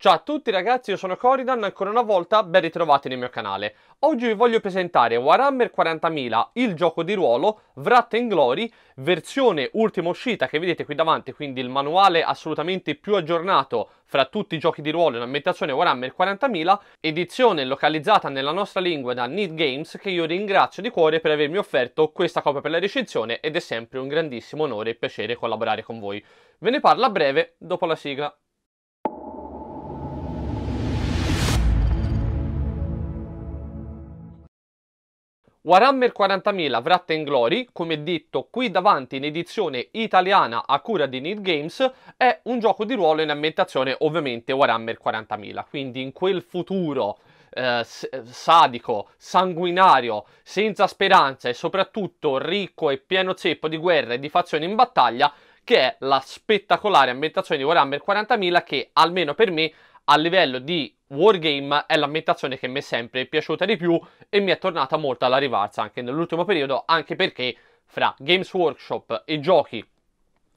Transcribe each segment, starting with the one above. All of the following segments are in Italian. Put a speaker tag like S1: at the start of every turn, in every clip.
S1: Ciao a tutti ragazzi, io sono Coridan, ancora una volta ben ritrovati nel mio canale. Oggi vi voglio presentare Warhammer 40.000, il gioco di ruolo, Wrath and Glory, versione ultima uscita che vedete qui davanti, quindi il manuale assolutamente più aggiornato fra tutti i giochi di ruolo in ambientazione Warhammer 40.000, edizione localizzata nella nostra lingua da Need Games, che io ringrazio di cuore per avermi offerto questa copia per la recensione ed è sempre un grandissimo onore e piacere collaborare con voi. Ve ne parlo a breve dopo la sigla. Warhammer 40.000 Wratten Glory, come detto qui davanti in edizione italiana a cura di Need Games, è un gioco di ruolo in ambientazione ovviamente Warhammer 40.000, quindi in quel futuro eh, sadico, sanguinario, senza speranza e soprattutto ricco e pieno zeppo di guerra e di fazioni in battaglia, che è la spettacolare ambientazione di Warhammer 40.000 che almeno per me a livello di Wargame è l'ambientazione che mi è sempre piaciuta di più e mi è tornata molto alla rivarsa anche nell'ultimo periodo, anche perché fra Games Workshop e giochi,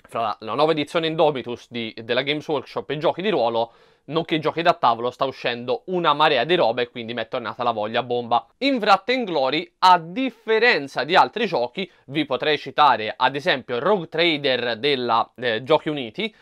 S1: fra la nuova edizione Indomitus di, della Games Workshop e giochi di ruolo, nonché giochi da tavolo, sta uscendo una marea di roba e quindi mi è tornata la voglia bomba. In Wrath and Glory, a differenza di altri giochi, vi potrei citare ad esempio Rogue Trader della eh, Giochi Uniti,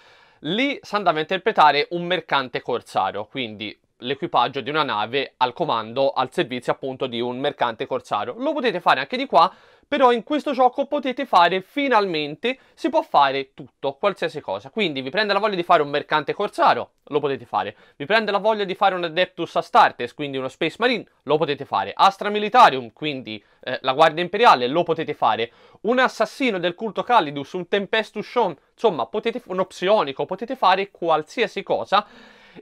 S1: Lì si andava a interpretare un mercante corsaro, quindi l'equipaggio di una nave al comando, al servizio appunto di un mercante corsaro. Lo potete fare anche di qua, però in questo gioco potete fare finalmente, si può fare tutto, qualsiasi cosa. Quindi vi prende la voglia di fare un mercante corsaro, lo potete fare. Vi prende la voglia di fare un Adeptus Astartes, quindi uno Space Marine, lo potete fare. Astra Militarium, quindi eh, la Guardia Imperiale, lo potete fare. Un assassino del culto Calidus, un Tempestus Shown, insomma, potete, un Opsionico, potete fare qualsiasi cosa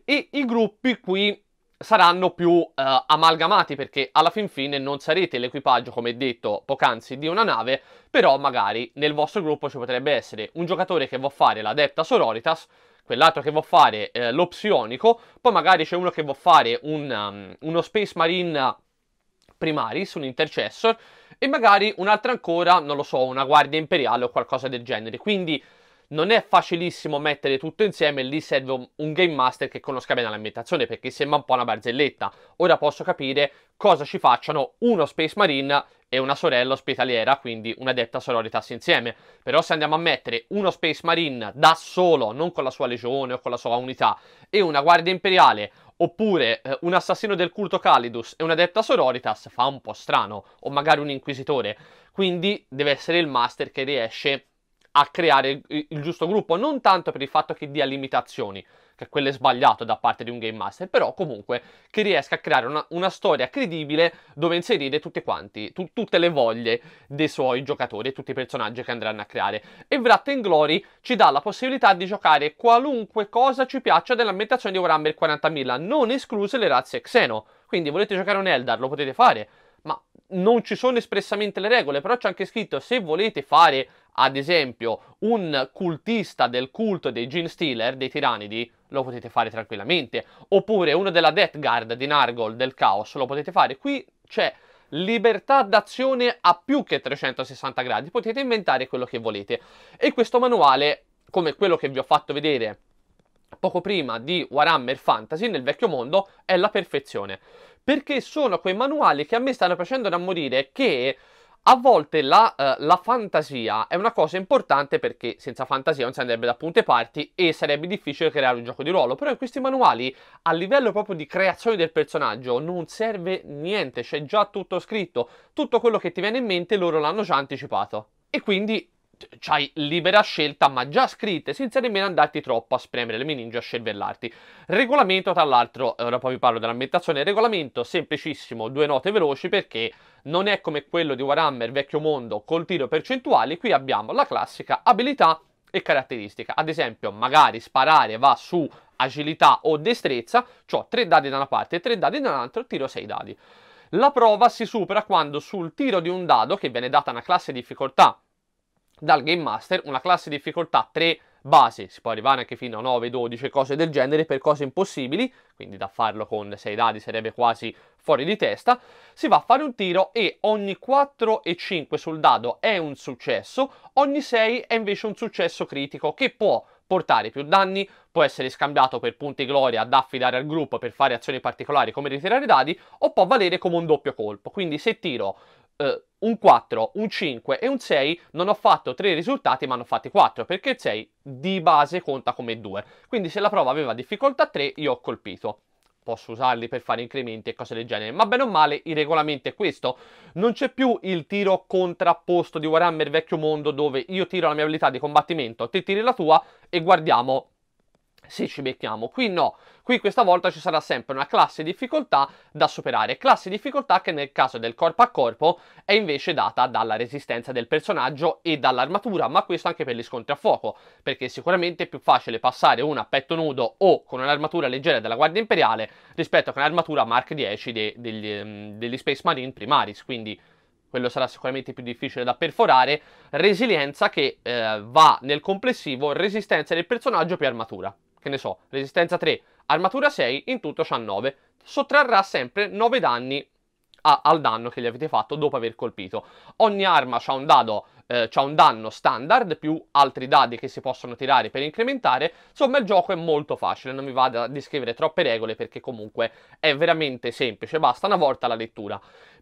S1: e i gruppi qui saranno più eh, amalgamati perché alla fin fine non sarete l'equipaggio, come detto poc'anzi, di una nave, però magari nel vostro gruppo ci potrebbe essere un giocatore che va fare l'adepta sororitas, quell'altro che va fare eh, l'opsionico, poi magari c'è uno che va fare un, um, uno Space Marine primaris, un intercessor, e magari un'altra ancora, non lo so, una guardia imperiale o qualcosa del genere. Quindi non è facilissimo mettere tutto insieme, lì serve un, game master che conosca bene l'ambientazione perché sembra un po' una barzelletta. Ora posso capire cosa ci facciano uno Space Marine e una sorella ospitaliera, quindi una detta sororitas insieme. Però se andiamo a mettere uno Space Marine da solo, non con la sua legione o con la sua unità, e una guardia imperiale, oppure eh, un assassino del culto Calidus e una detta sororitas, fa un po' strano, o magari un inquisitore. Quindi deve essere il master che riesce a creare il, il giusto gruppo, non tanto per il fatto che dia limitazioni, che quello è sbagliato da parte di un game master, però comunque che riesca a creare una, una storia credibile dove inserire tutti quanti, tu, tutte le voglie dei suoi giocatori e tutti i personaggi che andranno a creare. E Wrath and Glory ci dà la possibilità di giocare qualunque cosa ci piaccia dell'ambientazione di Warhammer 40.000, non escluse le razze Xeno. Quindi volete giocare un Eldar, lo potete fare, ma non ci sono espressamente le regole, però c'è anche scritto se volete fare ad esempio un cultista del culto dei Gene Stealer, dei tiranidi, lo potete fare tranquillamente, oppure uno della Death Guard di Nargol del Caos, lo potete fare. Qui c'è libertà d'azione a più che 360 gradi, potete inventare quello che volete. E questo manuale, come quello che vi ho fatto vedere poco prima di Warhammer Fantasy nel vecchio mondo, è la perfezione. Perché sono quei manuali che a me stanno facendo morire che a volte la, uh, la, fantasia è una cosa importante perché senza fantasia non si andrebbe da punte parti e sarebbe difficile creare un gioco di ruolo. Però in questi manuali, a livello proprio di creazione del personaggio, non serve niente, c'è già tutto scritto. Tutto quello che ti viene in mente loro l'hanno già anticipato. E quindi c'hai libera scelta, ma già scritte, senza nemmeno andarti troppo a spremere le meninge a scervellarti. Regolamento, tra l'altro, ora poi vi parlo dell'ambientazione, regolamento semplicissimo, due note veloci, perché non è come quello di Warhammer vecchio mondo col tiro percentuali, qui abbiamo la classica abilità e caratteristica. Ad esempio, magari sparare va su agilità o destrezza, ho tre dadi da una parte e tre dadi dall'altra, tiro sei dadi. La prova si supera quando sul tiro di un dado, che viene data una classe di difficoltà dal Game Master una classe difficoltà 3 base, si può arrivare anche fino a 9, 12, cose del genere per cose impossibili, quindi da farlo con 6 dadi sarebbe quasi fuori di testa, si va a fare un tiro e ogni 4 e 5 sul dado è un successo, ogni 6 è invece un successo critico che può portare più danni, può essere scambiato per punti gloria da affidare al gruppo per fare azioni particolari come ritirare dadi o può valere come un doppio colpo, quindi se tiro eh, un 4, un 5 e un 6 non ho fatto 3 risultati ma ne ho fatti 4 perché il 6 di base conta come 2 quindi se la prova aveva difficoltà 3 io ho colpito posso usarli per fare incrementi e cose del genere ma bene o male il regolamento è questo non c'è più il tiro contrapposto di Warhammer vecchio mondo dove io tiro la mia abilità di combattimento te tiri la tua e guardiamo se ci becchiamo. Qui no, qui questa volta ci sarà sempre una classe difficoltà da superare, classe difficoltà che nel caso del corpo a corpo è invece data dalla resistenza del personaggio e dall'armatura, ma questo anche per gli scontri a fuoco, perché sicuramente è più facile passare una a petto nudo o con un'armatura leggera della Guardia Imperiale rispetto che un'armatura Mark 10 de, degli, um, degli Space Marine primaris, quindi quello sarà sicuramente più difficile da perforare, resilienza che eh, va nel complessivo resistenza del personaggio più armatura che ne so, resistenza 3, armatura 6, in tutto c'ha 9. Sottrarrà sempre 9 danni a, al danno che gli avete fatto dopo aver colpito. Ogni arma ha un dado eh, C'è un danno standard più altri dadi che si possono tirare per incrementare. Insomma, il gioco è molto facile, non mi vado a descrivere troppe regole perché comunque è veramente semplice, basta una volta la lettura.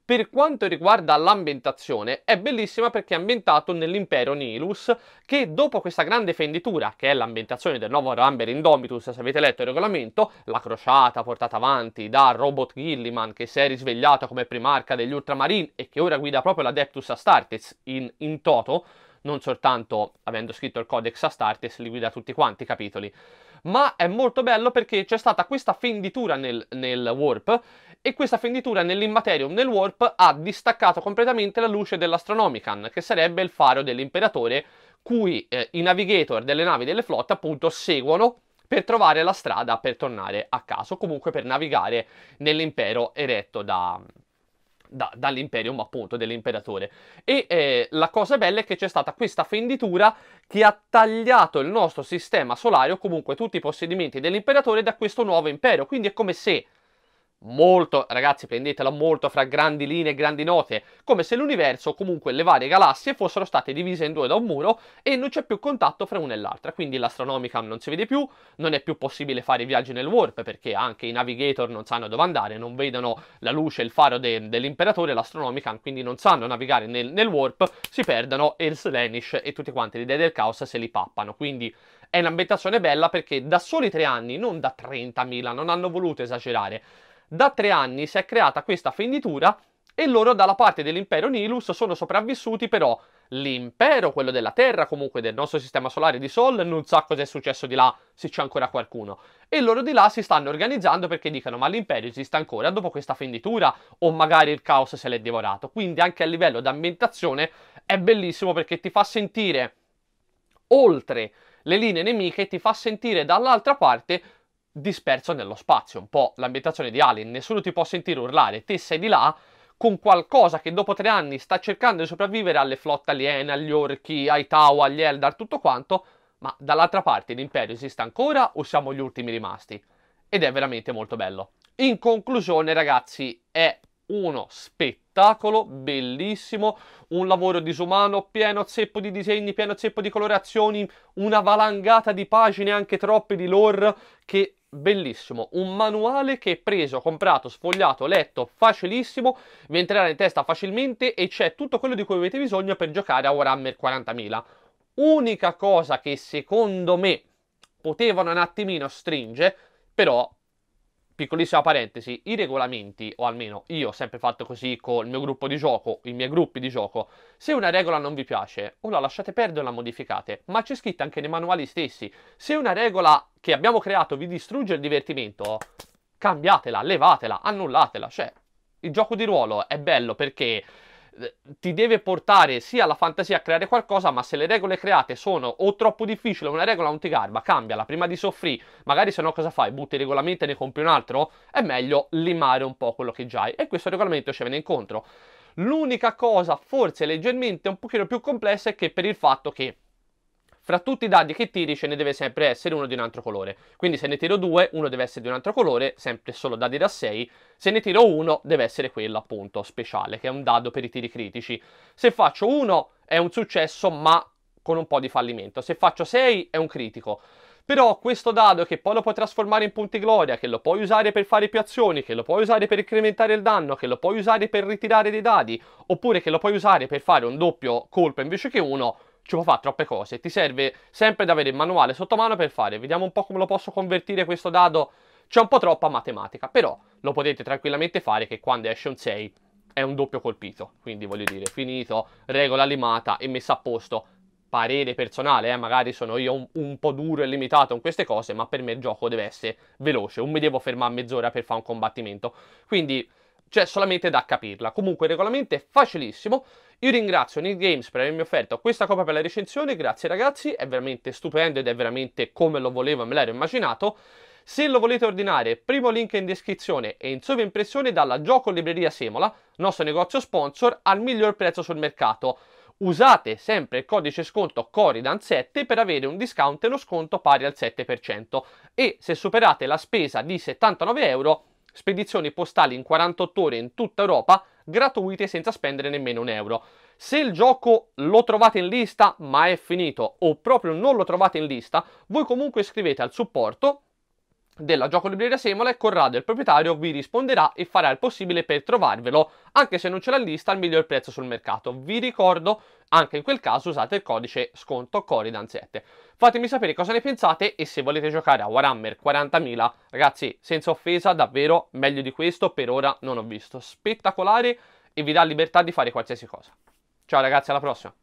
S1: Per quanto riguarda l'ambientazione, è bellissima perché è ambientato nell'impero Nihilus, che dopo questa grande fenditura, che è l'ambientazione del nuovo Ramber Indomitus, se avete letto il regolamento, la crociata portata avanti da Robot Gilliman, che si è risvegliato come primarca degli Ultramarine e che ora guida proprio l'Adeptus Astartes in, in toto, non soltanto avendo scritto il Codex Astartes, li guida tutti quanti i capitoli ma è molto bello perché c'è stata questa fenditura nel, nel, warp e questa fenditura nell'immaterium nel warp ha distaccato completamente la luce dell'Astronomican, che sarebbe il faro dell'imperatore cui eh, i navigator delle navi delle flotte appunto seguono per trovare la strada per tornare a casa comunque per navigare nell'impero eretto da, da, dall'imperium appunto dell'imperatore e eh, la cosa bella è che c'è stata questa fenditura che ha tagliato il nostro sistema solare o comunque tutti i possedimenti dell'imperatore da questo nuovo impero quindi è come se molto, ragazzi, prendetela molto fra grandi linee e grandi note, come se l'universo, o comunque le varie galassie, fossero state divise in due da un muro e non c'è più contatto fra una e l'altra. Quindi l'astronomicam non si vede più, non è più possibile fare i viaggi nel warp perché anche i navigator non sanno dove andare, non vedono la luce, il faro de, dell'imperatore, l'astronomicam, quindi non sanno navigare nel, nel warp, si perdono e il Slanish e tutti quanti l'idea del caos se li pappano. Quindi è un'ambientazione bella perché da soli tre anni, non da 30.000, non hanno voluto esagerare da tre anni si è creata questa fenditura e loro dalla parte dell'impero Nilus sono sopravvissuti però l'impero, quello della Terra, comunque del nostro sistema solare di Sol, non sa cosa è successo di là, se c'è ancora qualcuno. E loro di là si stanno organizzando perché dicono ma l'impero esiste ancora dopo questa fenditura o magari il caos se l'è devorato. Quindi anche a livello di ambientazione è bellissimo perché ti fa sentire oltre le linee nemiche ti fa sentire dall'altra parte disperso nello spazio, un po' l'ambientazione di Alien, nessuno ti può sentire urlare, te sei di là con qualcosa che dopo tre anni sta cercando di sopravvivere alle flotte aliene, agli orchi, ai Tau, agli Eldar, tutto quanto, ma dall'altra parte l'impero esiste ancora o siamo gli ultimi rimasti? Ed è veramente molto bello. In conclusione, ragazzi, è uno spettacolo bellissimo, un lavoro disumano, pieno zeppo di disegni, pieno zeppo di colorazioni, una valangata di pagine, anche troppe di lore che bellissimo, un manuale che preso, comprato, sfogliato, letto, facilissimo, vi entrerà in testa facilmente e c'è tutto quello di cui avete bisogno per giocare a Warhammer 40.000. Unica cosa che secondo me potevano un attimino stringere, però piccolissima parentesi, i regolamenti, o almeno io ho sempre fatto così con il mio gruppo di gioco, i miei gruppi di gioco, se una regola non vi piace, o la lasciate perdere o la modificate, ma c'è scritta anche nei manuali stessi, se una regola che abbiamo creato vi distrugge il divertimento, cambiatela, levatela, annullatela, cioè il gioco di ruolo è bello perché eh, ti deve portare sia alla fantasia a creare qualcosa, ma se le regole create sono o troppo difficili o una regola non ti garba, cambiala prima di soffrire, magari se no cosa fai? Butti il regolamento e ne compri un altro? È meglio limare un po' quello che già hai e questo regolamento ci viene incontro. L'unica cosa forse leggermente un pochino più complessa è che per il fatto che fra tutti i dadi che tiri ce ne deve sempre essere uno di un altro colore. Quindi se ne tiro due, uno deve essere di un altro colore, sempre solo dadi da 6. Se ne tiro uno, deve essere quello appunto speciale, che è un dado per i tiri critici. Se faccio uno, è un successo, ma con un po' di fallimento. Se faccio 6, è un critico. Però questo dado che poi lo puoi trasformare in punti gloria, che lo puoi usare per fare più azioni, che lo puoi usare per incrementare il danno, che lo puoi usare per ritirare dei dadi, oppure che lo puoi usare per fare un doppio colpo invece che uno, ci può fare troppe cose. Ti serve sempre da avere il manuale sotto mano per fare, vediamo un po' come lo posso convertire questo dado. C'è un po' troppa matematica, però lo potete tranquillamente fare che quando esce un 6 è un doppio colpito. Quindi voglio dire, finito, regola limata e messa a posto. Parere personale, eh, magari sono io un, un po' duro e limitato in queste cose, ma per me il gioco deve essere veloce. Non mi devo fermare mezz'ora per fare un combattimento. Quindi c'è solamente da capirla. Comunque il regolamento è facilissimo, io ringrazio Nick Games per avermi offerto questa copia per la recensione, grazie ragazzi, è veramente stupendo ed è veramente come lo volevo, e me l'ero immaginato. Se lo volete ordinare, primo link in descrizione e in sovraimpressione dalla Gioco Libreria Semola, nostro negozio sponsor, al miglior prezzo sul mercato. Usate sempre il codice sconto Coridan7 per avere un discount e uno sconto pari al 7% e se superate la spesa di 79 euro, spedizioni postali in 48 ore in tutta Europa gratuite senza spendere nemmeno un euro. Se il gioco lo trovate in lista ma è finito o proprio non lo trovate in lista, voi comunque scrivete al supporto della Gioco Libreria Semola e Corrado, il proprietario, vi risponderà e farà il possibile per trovarvelo, anche se non c'è la lista, al miglior prezzo sul mercato. Vi ricordo, anche in quel caso usate il codice sconto Coridan7. Fatemi sapere cosa ne pensate e se volete giocare a Warhammer 40.000, ragazzi, senza offesa, davvero, meglio di questo per ora non ho visto. Spettacolare e vi dà libertà di fare qualsiasi cosa. Ciao ragazzi, alla prossima!